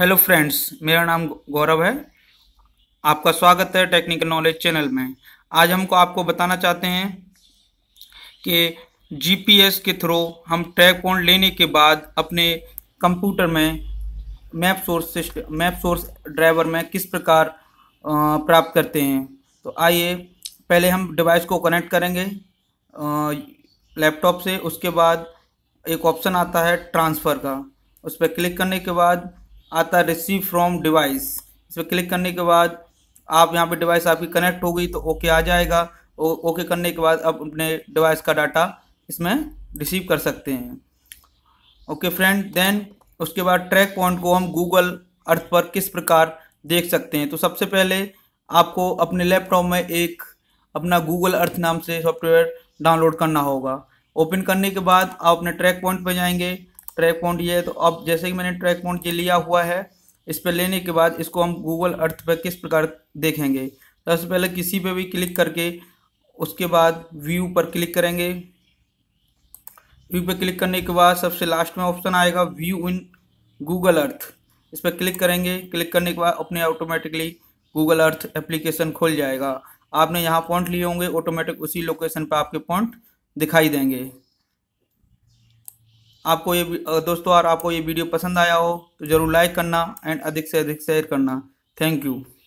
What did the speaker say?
hello friends मेरा नाम गौरव है आपका स्वागत है टेक्निकल नॉलेज चैनल में आज हमको आपको बताना चाहते हैं कि जीपीएस के थ्रू हम ट्रैक पॉइंट लेने के बाद अपने कंप्यूटर में map source system map source driver में किस प्रकार प्राप्त करते हैं तो आइए पहले हम डिवाइस को कनेक्ट करेंगे लैपटॉप से उसके बाद एक ऑप्शन आता है ट्रांसफ़र का उस पर क्लिक करने के बाद आता है रिसीव फ्रॉम डिवाइस इस पर क्लिक करने के बाद आप यहाँ पे डिवाइस आपकी कनेक्ट होगी तो ओके आ जाएगा ओ, ओके करने के बाद आप अपने डिवाइस का डाटा इसमें रिसीव कर सकते हैं ओके फ्रेंड देन उसके बाद ट्रैक पॉइंट को हम गूगल अर्थ पर किस प्रकार देख सकते हैं तो सबसे पहले आपको अपने लैपटॉप में एक अपना गूगल अर्थ नाम से सॉफ्टवेयर डाउनलोड करना होगा ओपन करने के बाद आप अपने ट्रैक पॉइंट पर जाएंगे ट्रैक पॉइंट ये है तो अब जैसे कि मैंने ट्रैक पॉइंट ये लिया हुआ है इस पर लेने के बाद इसको हम गूगल अर्थ पर किस प्रकार देखेंगे तो सबसे तो पहले किसी पर भी क्लिक करके उसके बाद व्यू पर क्लिक करेंगे व्यू पर क्लिक करने के बाद सबसे लास्ट में ऑप्शन आएगा व्यू इन गूगल अर्थ इस पर क्लिक करेंगे क्लिक करने के बाद अपने ऑटोमेटिकली गूगल अर्थ एप्लीकेशन खुल जाएगा आपने यहाँ पॉइंट लिए होंगे ऑटोमेटिक उसी लोकेशन पर आपके पॉइंट दिखाई देंगे आपको ये दोस्तों और आपको ये वीडियो पसंद आया हो तो ज़रूर लाइक करना एंड अधिक से अधिक शेयर करना थैंक यू